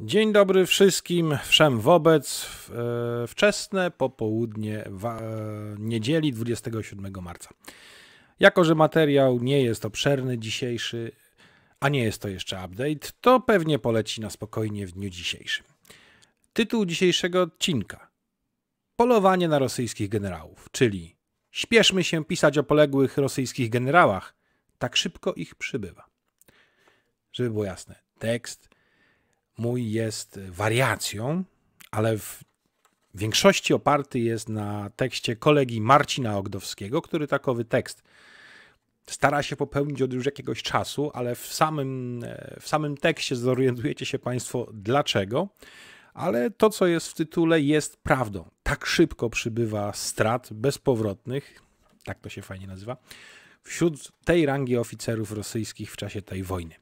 Dzień dobry wszystkim, wszem wobec. E, wczesne popołudnie e, niedzieli 27 marca. Jako, że materiał nie jest obszerny dzisiejszy, a nie jest to jeszcze update, to pewnie poleci na spokojnie w dniu dzisiejszym. Tytuł dzisiejszego odcinka: Polowanie na rosyjskich generałów, czyli śpieszmy się pisać o poległych rosyjskich generałach, tak szybko ich przybywa. Żeby było jasne, tekst mój jest wariacją, ale w większości oparty jest na tekście kolegi Marcina Ogdowskiego, który takowy tekst stara się popełnić od już jakiegoś czasu, ale w samym, e, w samym tekście zorientujecie się Państwo dlaczego. Ale to, co jest w tytule, jest prawdą. Tak szybko przybywa strat bezpowrotnych, tak to się fajnie nazywa, wśród tej rangi oficerów rosyjskich w czasie tej wojny.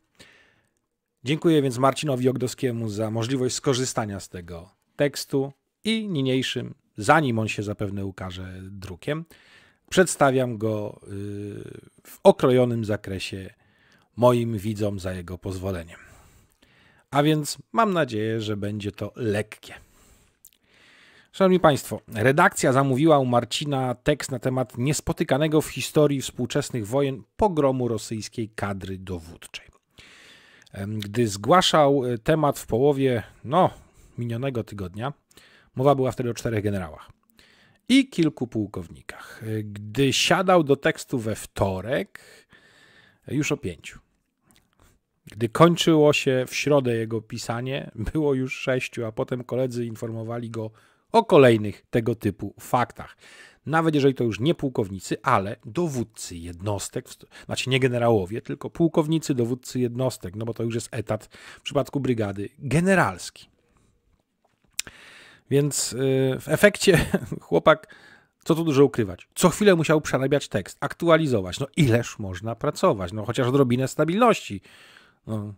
Dziękuję więc Marcinowi Ogdowskiemu za możliwość skorzystania z tego tekstu i niniejszym, zanim on się zapewne ukaże drukiem, przedstawiam go y, w okrojonym zakresie moim widzom za jego pozwoleniem. A więc mam nadzieję, że będzie to lekkie. Szanowni Państwo, redakcja zamówiła u Marcina tekst na temat niespotykanego w historii współczesnych wojen pogromu rosyjskiej kadry dowódczej. Gdy zgłaszał y, temat w połowie, no, minionego tygodnia, mowa była wtedy o czterech generałach i kilku pułkownikach. Y, gdy siadał do tekstu we wtorek, już o pięciu. Gdy kończyło się w środę jego pisanie, było już sześciu, a potem koledzy informowali go o kolejnych tego typu faktach nawet jeżeli to już nie pułkownicy, ale dowódcy jednostek, znaczy nie generałowie, tylko pułkownicy, dowódcy jednostek, no bo to już jest etat w przypadku brygady generalski. Więc y, w efekcie chłopak, co tu dużo ukrywać, co chwilę musiał przerabiać tekst, aktualizować. No ileż można pracować, no chociaż odrobinę stabilności. No,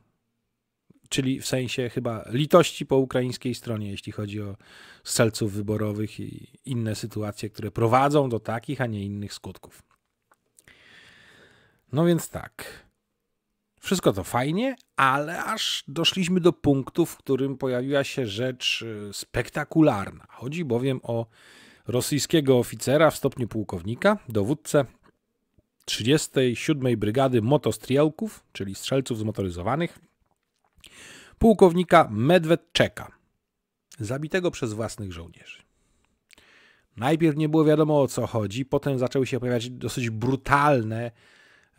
czyli w sensie chyba litości po ukraińskiej stronie, jeśli chodzi o strzelców wyborowych i inne sytuacje, które prowadzą do takich, a nie innych skutków. No więc tak. Wszystko to fajnie, ale aż doszliśmy do punktu, w którym pojawiła się rzecz y, spektakularna. Chodzi bowiem o rosyjskiego oficera w stopniu pułkownika, dowódcę 37. Brygady Motostrielków, czyli strzelców zmotoryzowanych, pułkownika Medwedczeka, zabitego przez własnych żołnierzy. Najpierw nie było wiadomo o co chodzi, potem zaczęły się pojawiać dosyć brutalne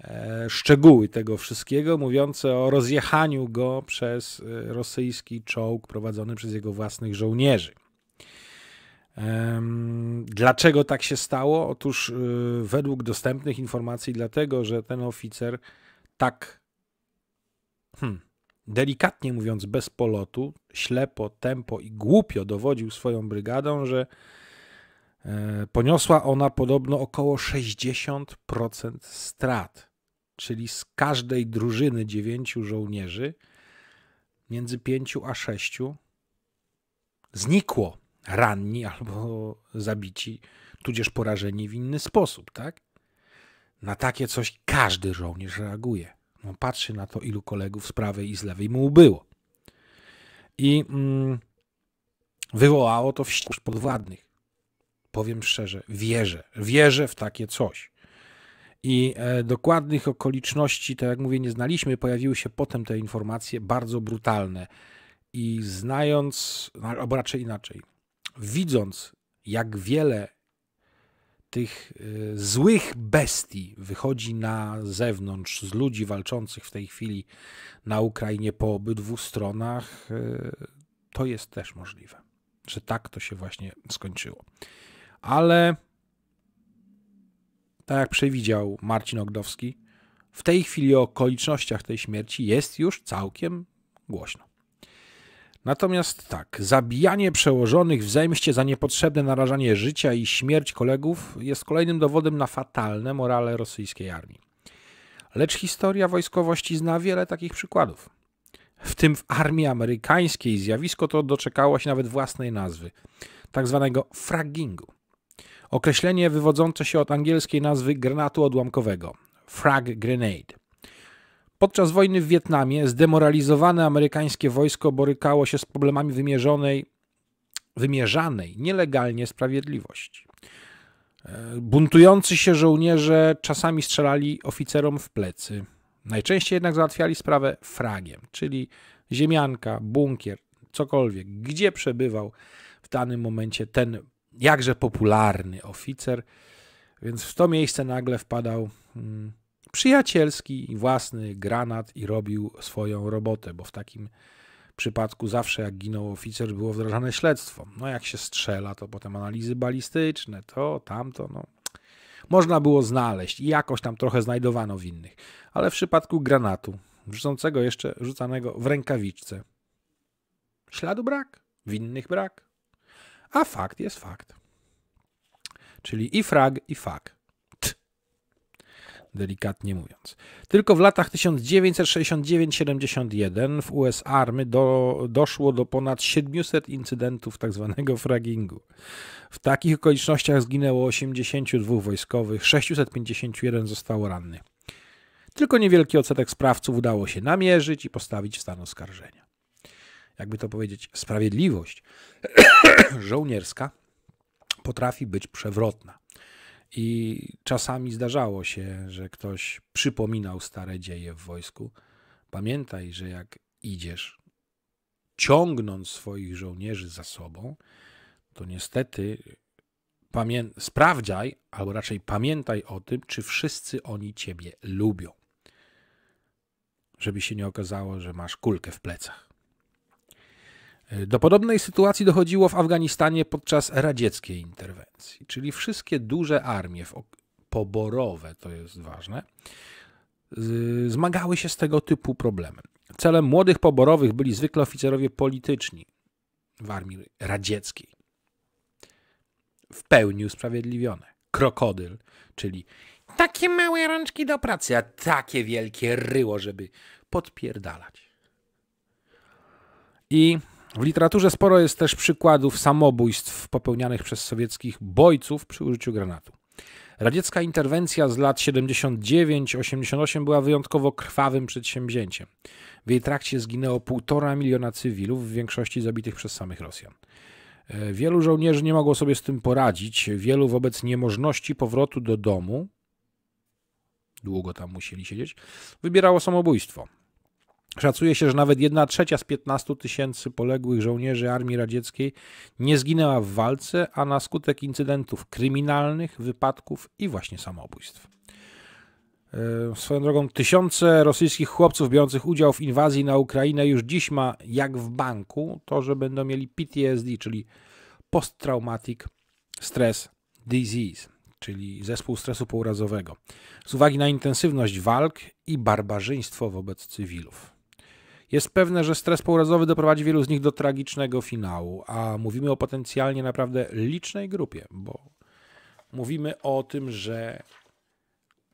e, szczegóły tego wszystkiego, mówiące o rozjechaniu go przez e, rosyjski czołg prowadzony przez jego własnych żołnierzy. Dlaczego tak się stało? Otóż, e, według dostępnych informacji, dlatego, że ten oficer tak. Hmm, delikatnie mówiąc bez polotu, ślepo, tempo i głupio dowodził swoją brygadą, że e, poniosła ona podobno około 60% strat, czyli z każdej drużyny dziewięciu żołnierzy między pięciu a sześciu znikło ranni albo zabici, tudzież porażeni w inny sposób, tak? Na takie coś każdy żołnierz reaguje. No, patrzy na to, ilu kolegów z prawej i z lewej mu było. I mm, wywołało to wściekłość podwładnych. Powiem szczerze, wierzę. Wierzę w takie coś. I e, dokładnych okoliczności, tak jak mówię, nie znaliśmy. Pojawiły się potem te informacje bardzo brutalne. I znając, no, albo raczej inaczej, widząc, jak wiele tych y, złych bestii wychodzi na zewnątrz z ludzi walczących w tej chwili na Ukrainie po obydwu stronach, y, to jest też możliwe, że tak to się właśnie skończyło. Ale tak jak przewidział Marcin Ogdowski, w tej chwili o okolicznościach tej śmierci jest już całkiem głośno. Natomiast tak, zabijanie przełożonych w zemście za niepotrzebne narażanie życia i śmierć kolegów jest kolejnym dowodem na fatalne morale rosyjskiej armii. Lecz historia wojskowości zna wiele takich przykładów. W tym w armii amerykańskiej zjawisko to doczekało się nawet własnej nazwy, tak zwanego fraggingu. Określenie wywodzące się od angielskiej nazwy granatu odłamkowego, frag grenade. Podczas wojny w Wietnamie zdemoralizowane amerykańskie wojsko borykało się z problemami wymierzonej, wymierzanej nielegalnie sprawiedliwości. E, buntujący się żołnierze czasami strzelali oficerom w plecy. Najczęściej jednak załatwiali sprawę fragiem, czyli ziemianka, bunkier, cokolwiek, gdzie przebywał w danym momencie ten jakże popularny oficer. Więc w to miejsce nagle wpadał mm, przyjacielski, własny granat i robił swoją robotę, bo w takim przypadku zawsze jak ginął oficer było wdrażane śledztwo. No jak się strzela, to potem analizy balistyczne, to, tamto, no. Można było znaleźć i jakoś tam trochę znajdowano winnych. Ale w przypadku granatu, rzucącego jeszcze, rzucanego w rękawiczce, śladu brak, winnych brak. A fakt jest fakt. Czyli i frag, i fakt delikatnie mówiąc. Tylko w latach 1969-71 w US Army do, doszło do ponad 700 incydentów tzw. Tak fraggingu. W takich okolicznościach zginęło 82 wojskowych, 651 zostało rannych. Tylko niewielki odsetek sprawców udało się namierzyć i postawić w stan oskarżenia. Jakby to powiedzieć, sprawiedliwość żołnierska potrafi być przewrotna. I czasami zdarzało się, że ktoś przypominał stare dzieje w wojsku. Pamiętaj, że jak idziesz, ciągnąc swoich żołnierzy za sobą, to niestety pamię- sprawdzaj, albo raczej pamiętaj o tym, czy wszyscy oni ciebie lubią. Żeby się nie okazało, że masz kulkę w plecach. Do podobnej sytuacji dochodziło w Afganistanie podczas radzieckiej interwencji, czyli wszystkie duże armie poborowe, to jest ważne, zmagały się z tego typu problemem. Celem młodych poborowych byli zwykle oficerowie polityczni w armii radzieckiej. W pełni usprawiedliwione. Krokodyl, czyli takie małe rączki do pracy, a takie wielkie ryło, żeby podpierdalać. I w literaturze sporo jest też przykładów samobójstw popełnianych przez sowieckich bojców przy użyciu granatu. Radziecka interwencja z lat 79-88 była wyjątkowo krwawym przedsięwzięciem. W jej trakcie zginęło półtora miliona cywilów, w większości zabitych przez samych Rosjan. E, wielu żołnierzy nie mogło sobie z tym poradzić, wielu wobec niemożności powrotu do domu, długo tam musieli siedzieć, wybierało samobójstwo. Szacuje się, że nawet 1 trzecia z 15 tysięcy poległych żołnierzy Armii Radzieckiej nie zginęła w walce, a na skutek incydentów kryminalnych, wypadków i właśnie samobójstw. E, swoją drogą, tysiące rosyjskich chłopców biorących udział w inwazji na Ukrainę już dziś ma, jak w banku, to, że będą mieli PTSD, czyli Posttraumatic Stress Disease, czyli zespół stresu pourazowego, z uwagi na intensywność walk i barbarzyństwo wobec cywilów. Jest pewne, że stres pourazowy doprowadzi wielu z nich do tragicznego finału, a mówimy o potencjalnie naprawdę licznej grupie, bo mówimy o tym, że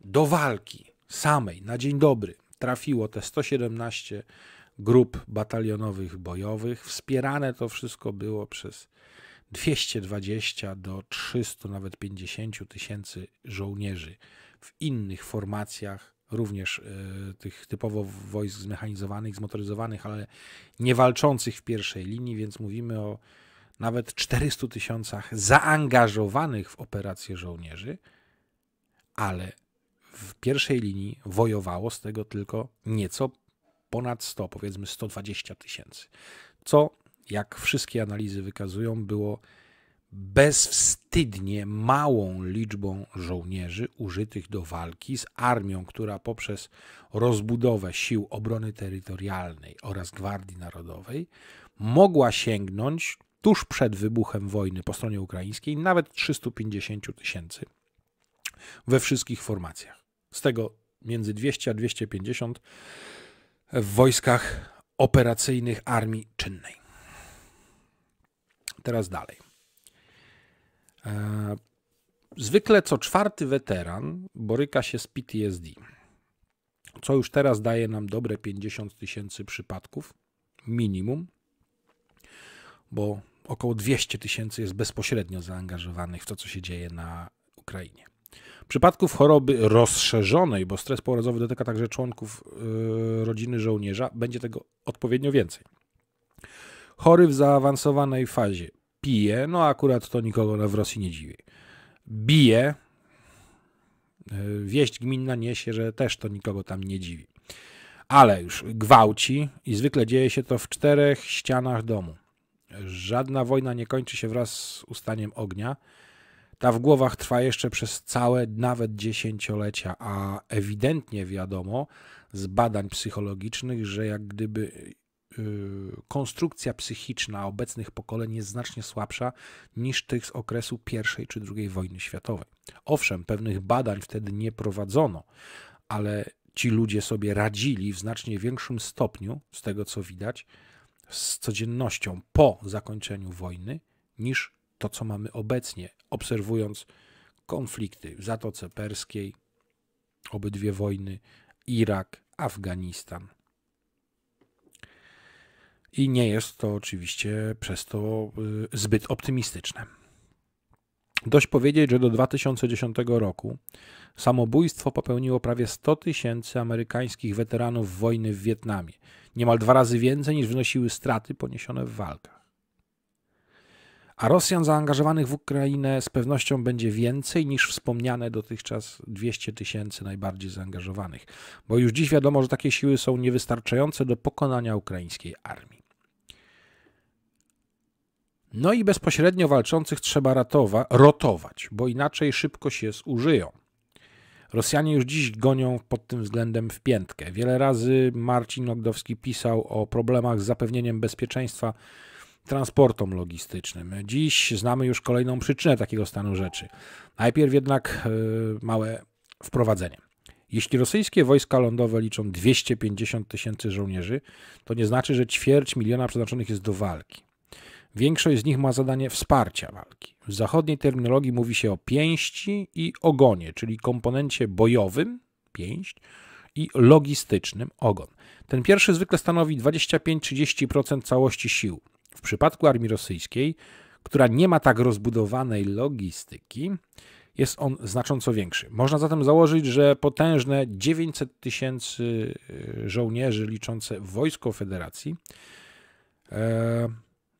do walki samej na dzień dobry trafiło te 117 grup batalionowych bojowych. Wspierane to wszystko było przez 220 do 300, nawet 50 tysięcy żołnierzy w innych formacjach również e, tych typowo wojsk zmechanizowanych, zmotoryzowanych, ale nie walczących w pierwszej linii, więc mówimy o nawet 400 tysiącach zaangażowanych w operacje żołnierzy, ale w pierwszej linii wojowało z tego tylko nieco ponad 100, powiedzmy 120 tysięcy, co jak wszystkie analizy wykazują, było bezwstydnie małą liczbą żołnierzy użytych do walki z armią, która poprzez rozbudowę sił obrony terytorialnej oraz Gwardii Narodowej mogła sięgnąć tuż przed wybuchem wojny po stronie ukraińskiej nawet 350 tysięcy we wszystkich formacjach. Z tego między 200 a 250 w wojskach operacyjnych armii czynnej. Teraz dalej. E, zwykle co czwarty weteran boryka się z PTSD, co już teraz daje nam dobre 50 tysięcy przypadków minimum, bo około 200 tysięcy jest bezpośrednio zaangażowanych w to, co się dzieje na Ukrainie. Przypadków choroby rozszerzonej, bo stres porazowy dotyka także członków y, rodziny żołnierza, będzie tego odpowiednio więcej. Chory w zaawansowanej fazie pije, no akurat to nikogo w Rosji nie dziwi. Bije. E, wieść gminna niesie, że też to nikogo tam nie dziwi. Ale już gwałci i zwykle dzieje się to w czterech ścianach domu. Żadna wojna nie kończy się wraz z ustaniem ognia. Ta w głowach trwa jeszcze przez całe, nawet dziesięciolecia, a ewidentnie wiadomo z badań psychologicznych, że jak gdyby Y, konstrukcja psychiczna obecnych pokoleń jest znacznie słabsza niż tych z okresu I czy II wojny światowej. Owszem, pewnych badań wtedy nie prowadzono, ale ci ludzie sobie radzili w znacznie większym stopniu, z tego co widać, z codziennością po zakończeniu wojny niż to, co mamy obecnie, obserwując konflikty w Zatoce Perskiej, obydwie wojny, Irak, Afganistan i nie jest to oczywiście przez to y, zbyt optymistyczne. Dość powiedzieć, że do 2010 roku samobójstwo popełniło prawie 100 tysięcy amerykańskich weteranów wojny w Wietnamie, niemal dwa razy więcej niż wynosiły straty poniesione w walkach. A Rosjan zaangażowanych w Ukrainę z pewnością będzie więcej niż wspomniane dotychczas 200 tysięcy najbardziej zaangażowanych, bo już dziś wiadomo, że takie siły są niewystarczające do pokonania ukraińskiej armii. No i bezpośrednio walczących trzeba ratowa, rotować, bo inaczej szybko się zużyją. Rosjanie już dziś gonią pod tym względem w piętkę. Wiele razy Marcin Ogdowski pisał o problemach z zapewnieniem bezpieczeństwa transportom logistycznym. Dziś znamy już kolejną przyczynę takiego stanu rzeczy. Najpierw jednak e, małe wprowadzenie. Jeśli rosyjskie wojska lądowe liczą 250 tysięcy żołnierzy, to nie znaczy, że ćwierć miliona przeznaczonych jest do walki. Większość z nich ma zadanie wsparcia walki. W zachodniej terminologii mówi się o pięści i ogonie, czyli komponencie bojowym, pięść, i logistycznym, ogon. Ten pierwszy zwykle stanowi 25-30% całości sił. W przypadku armii rosyjskiej, która nie ma tak rozbudowanej logistyki, jest on znacząco większy. Można zatem założyć, że potężne 900 tysięcy e, żołnierzy liczące wojsko Federacji e,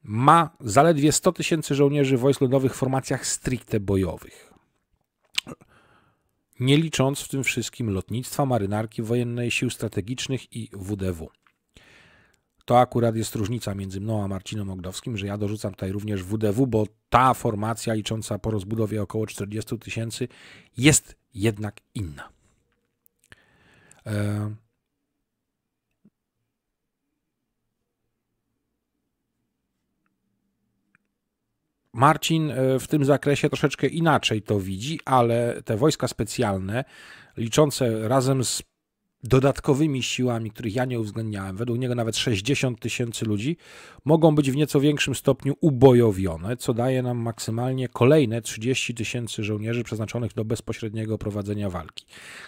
ma zaledwie 100 tysięcy żołnierzy wojsk lądowych w formacjach stricte bojowych. Nie licząc w tym wszystkim lotnictwa, marynarki wojennej, sił strategicznych i WDW. To akurat jest różnica między mną a Marcinem Ogdowskim, że ja dorzucam tutaj również WDW, bo ta formacja licząca po rozbudowie około 40 tysięcy jest jednak inna. E, Marcin e, w tym zakresie troszeczkę inaczej to widzi, ale te wojska specjalne, liczące razem z dodatkowymi siłami, których ja nie uwzględniałem, według niego nawet 60 tysięcy ludzi, mogą być w nieco większym stopniu ubojowione, co daje nam maksymalnie kolejne 30 tysięcy żołnierzy przeznaczonych do bezpośredniego prowadzenia walki.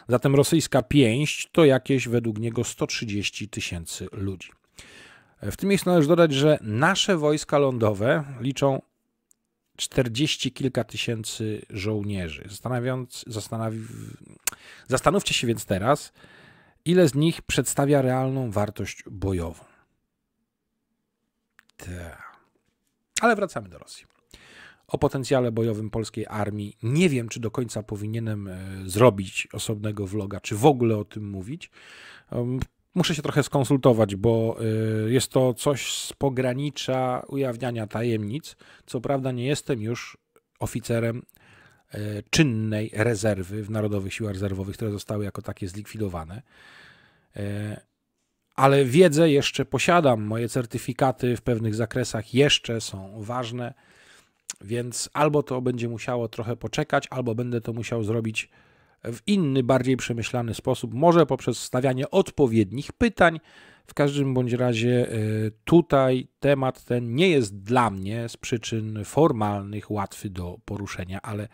Zatem rosyjska pięść to jakieś według niego 130 tysięcy ludzi. E, w tym miejscu należy dodać, że nasze wojska lądowe liczą 40 kilka tysięcy żołnierzy. Zastanawiając, Zastanówcie się więc teraz, ile z nich przedstawia realną wartość bojową. Te. Tak. Ale wracamy do Rosji. O potencjale bojowym polskiej armii nie wiem, czy do końca powinienem e, zrobić osobnego vloga, czy w ogóle o tym mówić. Muszę się trochę skonsultować, bo y, jest to coś z pogranicza ujawniania tajemnic. Co prawda, nie jestem już oficerem y, czynnej rezerwy w Narodowych Siłach Rezerwowych, które zostały jako takie zlikwidowane. Y, ale wiedzę jeszcze posiadam, moje certyfikaty w pewnych zakresach jeszcze są ważne, więc albo to będzie musiało trochę poczekać, albo będę to musiał zrobić w inny, bardziej przemyślany sposób, może poprzez stawianie odpowiednich pytań. W każdym bądź razie e, tutaj temat ten nie jest dla mnie z przyczyn formalnych łatwy do poruszenia, ale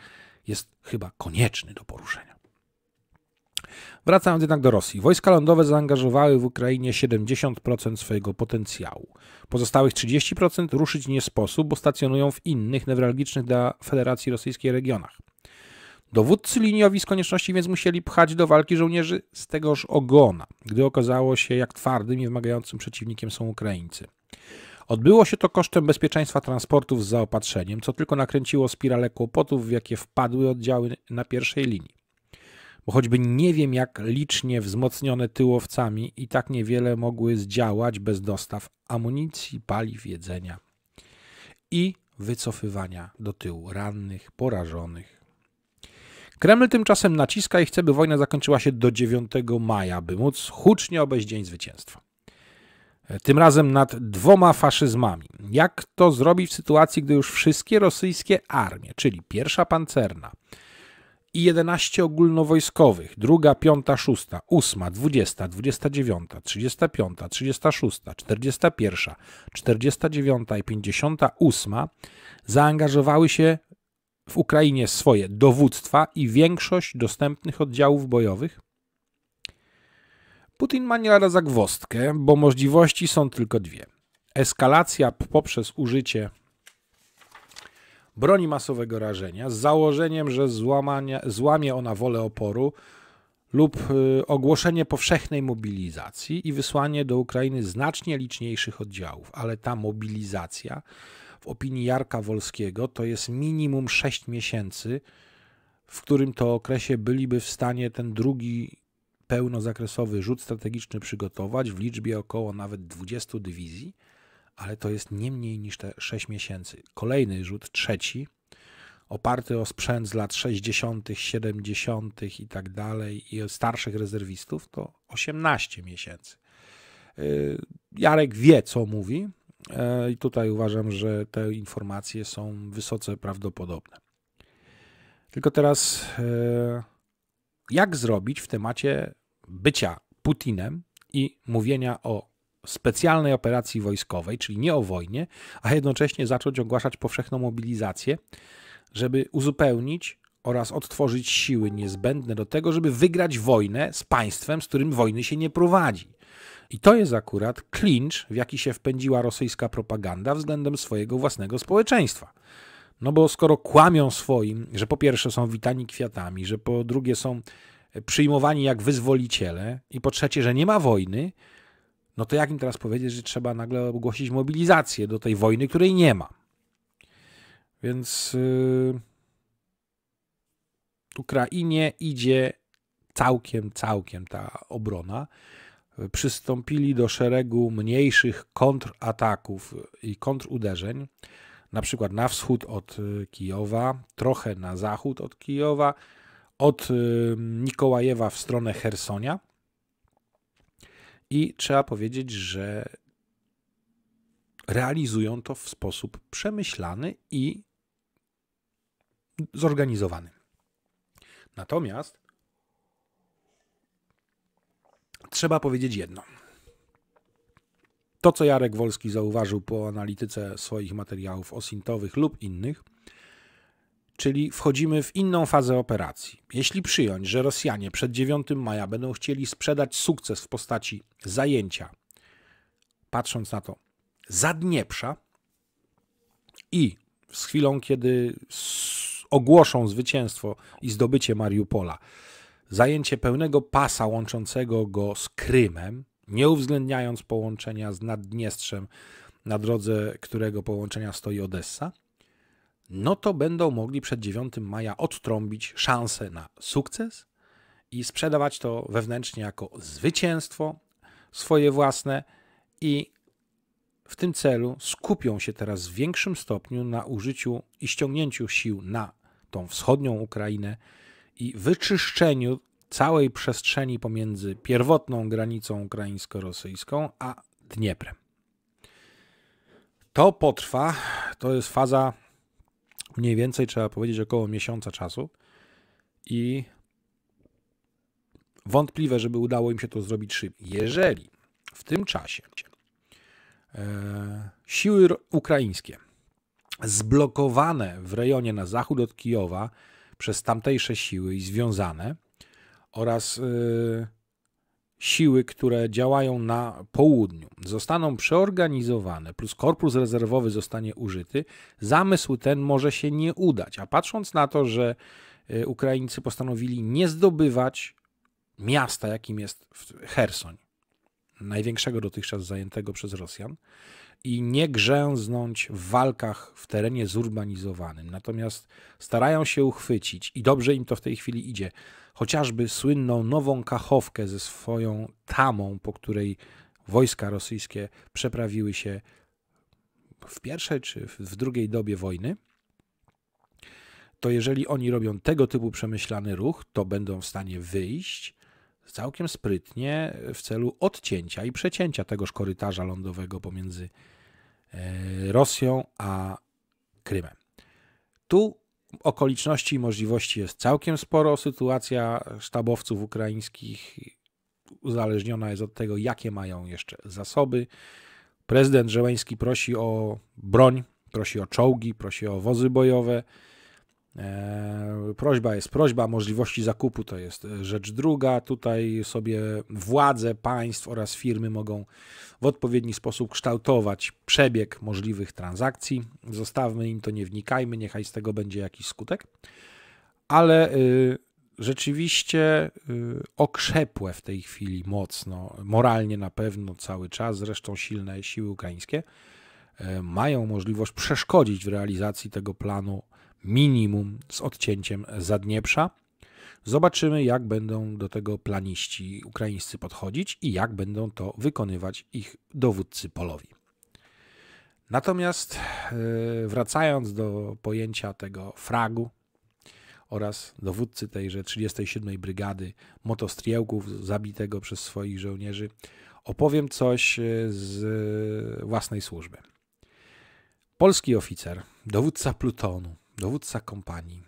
jest chyba konieczny do poruszenia. Wracając jednak do Rosji. Wojska lądowe zaangażowały w Ukrainie 70% swojego potencjału. Pozostałych 30% ruszyć nie sposób, bo stacjonują w innych, newralgicznych dla Federacji Rosyjskiej regionach. Dowódcy liniowi z konieczności więc musieli pchać do walki żołnierzy z tegoż ogona, gdy okazało się, jak twardym i wymagającym przeciwnikiem są Ukraińcy. Odbyło się to kosztem bezpieczeństwa transportów z zaopatrzeniem, co tylko nakręciło spirale kłopotów, w jakie wpadły oddziały na pierwszej linii. Bo choćby nie wiem, jak licznie wzmocnione tyłowcami i tak niewiele mogły zdziałać bez dostaw amunicji, paliw, jedzenia i wycofywania do tyłu rannych, porażonych Kreml tymczasem naciska i chce, by wojna zakończyła się do 9 maja, by móc hucznie obejść Dzień Zwycięstwa. E, tym razem nad dwoma faszyzmami. Jak to zrobić w sytuacji, gdy już wszystkie rosyjskie armie, czyli pierwsza pancerna i 11 ogólnowojskowych, druga, piąta, szósta, ósma, dwudziesta, 29, 35, 36, 41, 49 i pięćdziesiąta ósma zaangażowały się w Ukrainie swoje dowództwa i większość dostępnych oddziałów bojowych? Putin ma nie za gwostkę, bo możliwości są tylko dwie. Eskalacja poprzez użycie broni masowego rażenia z założeniem, że złamie ona wolę oporu lub y, ogłoszenie powszechnej mobilizacji i wysłanie do Ukrainy znacznie liczniejszych oddziałów, ale ta mobilizacja w opinii Jarka Wolskiego to jest minimum 6 miesięcy, w którym to okresie byliby w stanie ten drugi pełnozakresowy rzut strategiczny przygotować w liczbie około nawet 20 dywizji, ale to jest nie mniej niż te 6 miesięcy. Kolejny rzut, trzeci, oparty o sprzęt z lat 60., 70. i tak dalej i starszych rezerwistów, to 18 miesięcy. Yy, Jarek wie, co mówi, E, I tutaj uważam, że te informacje są wysoce prawdopodobne. Tylko teraz, e, jak zrobić w temacie bycia Putinem i mówienia o specjalnej operacji wojskowej, czyli nie o wojnie, a jednocześnie zacząć ogłaszać powszechną mobilizację, żeby uzupełnić oraz odtworzyć siły niezbędne do tego, żeby wygrać wojnę z państwem, z którym wojny się nie prowadzi. I to jest akurat klincz, w jaki się wpędziła rosyjska propaganda względem swojego własnego społeczeństwa. No bo skoro kłamią swoim, że po pierwsze są witani kwiatami, że po drugie są e, przyjmowani jak wyzwoliciele i po trzecie, że nie ma wojny, no to jak im teraz powiedzieć, że trzeba nagle ogłosić mobilizację do tej wojny, której nie ma? Więc yy, Ukrainie idzie całkiem, całkiem ta obrona przystąpili do szeregu mniejszych kontrataków i kontruderzeń, na przykład na wschód od e, Kijowa, trochę na zachód od Kijowa, od e, Nikołajewa w stronę Hersonia. I trzeba powiedzieć, że realizują to w sposób przemyślany i zorganizowany. Natomiast trzeba powiedzieć jedno. To, co Jarek Wolski zauważył po analityce swoich materiałów osintowych lub innych, czyli wchodzimy w inną fazę operacji. Jeśli przyjąć, że Rosjanie przed 9 maja będą chcieli sprzedać sukces w postaci zajęcia, patrząc na to, Zadnieprza i z chwilą, kiedy ogłoszą zwycięstwo i zdobycie Mariupola, zajęcie pełnego pasa łączącego go z Krymem, nie uwzględniając połączenia z Naddniestrzem, na drodze którego połączenia stoi Odessa, no to będą mogli przed 9 maja odtrąbić szansę na sukces i sprzedawać to wewnętrznie jako zwycięstwo swoje własne i w tym celu skupią się teraz w większym stopniu na użyciu i ściągnięciu sił na tą wschodnią Ukrainę, i wyczyszczeniu całej przestrzeni pomiędzy pierwotną granicą ukraińsko-rosyjską a Dnieprem. To potrwa, to jest faza mniej więcej, trzeba powiedzieć, około miesiąca czasu i wątpliwe, żeby udało im się to zrobić szybciej. Jeżeli w tym czasie e, siły ukraińskie zblokowane w rejonie na zachód od Kijowa przez tamtejsze siły i związane oraz y, siły, które działają na południu, zostaną przeorganizowane, plus korpus rezerwowy zostanie użyty, zamysł ten może się nie udać. A patrząc na to, że y, Ukraińcy postanowili nie zdobywać miasta, jakim jest Hersoń, największego dotychczas zajętego przez Rosjan, i nie grzęznąć w walkach w terenie zurbanizowanym. Natomiast starają się uchwycić i dobrze im to w tej chwili idzie. Chociażby słynną nową kachowkę ze swoją tamą, po której wojska rosyjskie przeprawiły się w pierwszej czy w drugiej dobie wojny. To jeżeli oni robią tego typu przemyślany ruch, to będą w stanie wyjść całkiem sprytnie w celu odcięcia i przecięcia tegoż korytarza lądowego pomiędzy E, Rosją a Krymem. Tu okoliczności i możliwości jest całkiem sporo. Sytuacja sztabowców ukraińskich uzależniona jest od tego, jakie mają jeszcze zasoby. Prezydent Żeleński prosi o broń, prosi o czołgi, prosi o wozy bojowe. Eee, prośba jest prośba, możliwości zakupu to jest e, rzecz druga. Tutaj sobie władze państw oraz firmy mogą w odpowiedni sposób kształtować przebieg możliwych transakcji. Zostawmy im to, nie wnikajmy, niechaj z tego będzie jakiś skutek. Ale y, rzeczywiście y, okrzepłe w tej chwili mocno, moralnie na pewno cały czas, zresztą silne siły ukraińskie e, mają możliwość przeszkodzić w realizacji tego planu minimum z odcięciem Zadnieprza. Zobaczymy, jak będą do tego planiści ukraińscy podchodzić i jak będą to wykonywać ich dowódcy polowi. Natomiast e, wracając do pojęcia tego fragu oraz dowódcy tejże 37 Brygady Motostriełków zabitego przez swoich żołnierzy, opowiem coś e, z e, własnej służby. Polski oficer, dowódca plutonu, dowódca kompanii, e,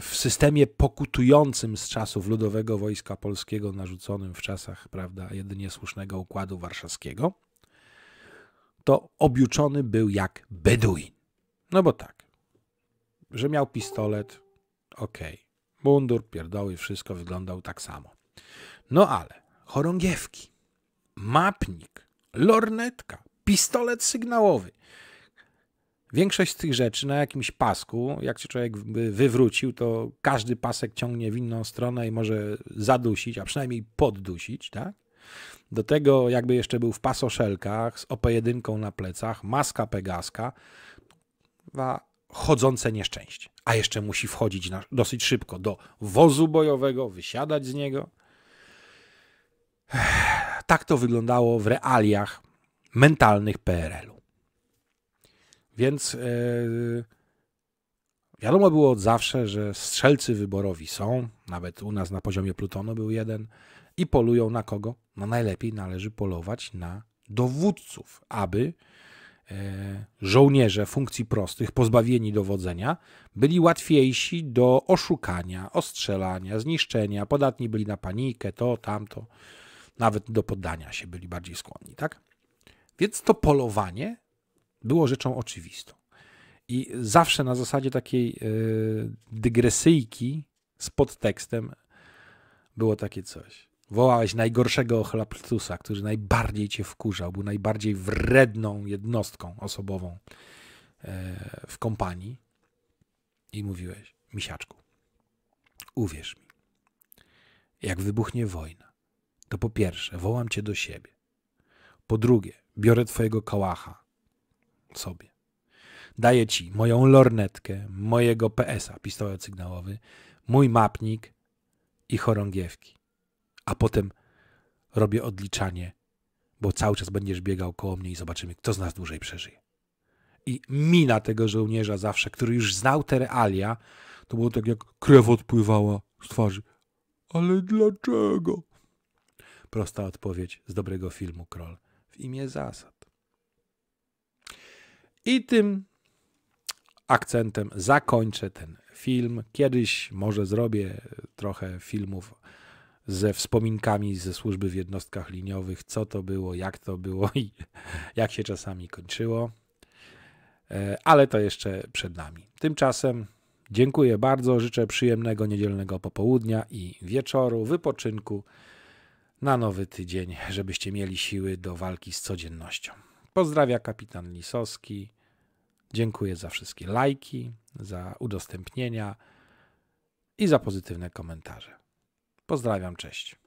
w systemie pokutującym z czasów Ludowego Wojska Polskiego, narzuconym w czasach, prawda, jedynie słusznego układu warszawskiego, to objuczony był jak Beduin. No bo tak, że miał pistolet, okej, mundur, pierdoły, wszystko wyglądał tak samo. No ale chorągiewki, mapnik, lornetka, pistolet sygnałowy – Większość z tych rzeczy na jakimś pasku, jak się człowiek wywrócił, to każdy pasek ciągnie w inną stronę i może zadusić, a przynajmniej poddusić, tak? Do tego jakby jeszcze był w pasoszelkach z OP1 na plecach, maska Pegaska, chodzące nieszczęście. A jeszcze musi wchodzić na, dosyć szybko do wozu bojowego, wysiadać z niego. Tak to wyglądało w realiach mentalnych PRL-u. Więc yy, wiadomo było od zawsze, że strzelcy wyborowi są, nawet u nas na poziomie Plutonu był jeden, i polują na kogo? No najlepiej należy polować na dowódców, aby e, żołnierze funkcji prostych, pozbawieni dowodzenia, byli łatwiejsi do oszukania, ostrzelania, zniszczenia, podatni byli na panikę, to, tamto, nawet do poddania się byli bardziej skłonni, tak? Więc to polowanie było rzeczą oczywistą. I zawsze na zasadzie takiej e, dygresyjki z podtekstem było takie coś. Wołałeś najgorszego Chlaptusa, który najbardziej cię wkurzał, był najbardziej wredną jednostką osobową e, w kompanii i mówiłeś, misiaczku, uwierz mi, jak wybuchnie wojna, to po pierwsze wołam cię do siebie, po drugie biorę twojego kałacha, sobie. Daję ci moją lornetkę, mojego PSA, pistolet sygnałowy, mój mapnik i chorągiewki. A potem robię odliczanie, bo cały czas będziesz biegał koło mnie i zobaczymy, kto z nas dłużej przeżyje. I mina tego żołnierza zawsze, który już znał te realia, to było tak jak krew odpływała z twarzy. Ale dlaczego? Prosta odpowiedź z dobrego filmu Kroll. W imię zasad. I tym akcentem zakończę ten film. Kiedyś może zrobię trochę filmów ze wspominkami ze służby w jednostkach liniowych, co to było, jak to było i jak się czasami kończyło. E, ale to jeszcze przed nami. Tymczasem dziękuję bardzo, życzę przyjemnego niedzielnego popołudnia i wieczoru, wypoczynku na nowy tydzień, żebyście mieli siły do walki z codziennością. Pozdrawia kapitan Lisowski. Dziękuję za wszystkie lajki, za udostępnienia i za pozytywne komentarze. Pozdrawiam, cześć.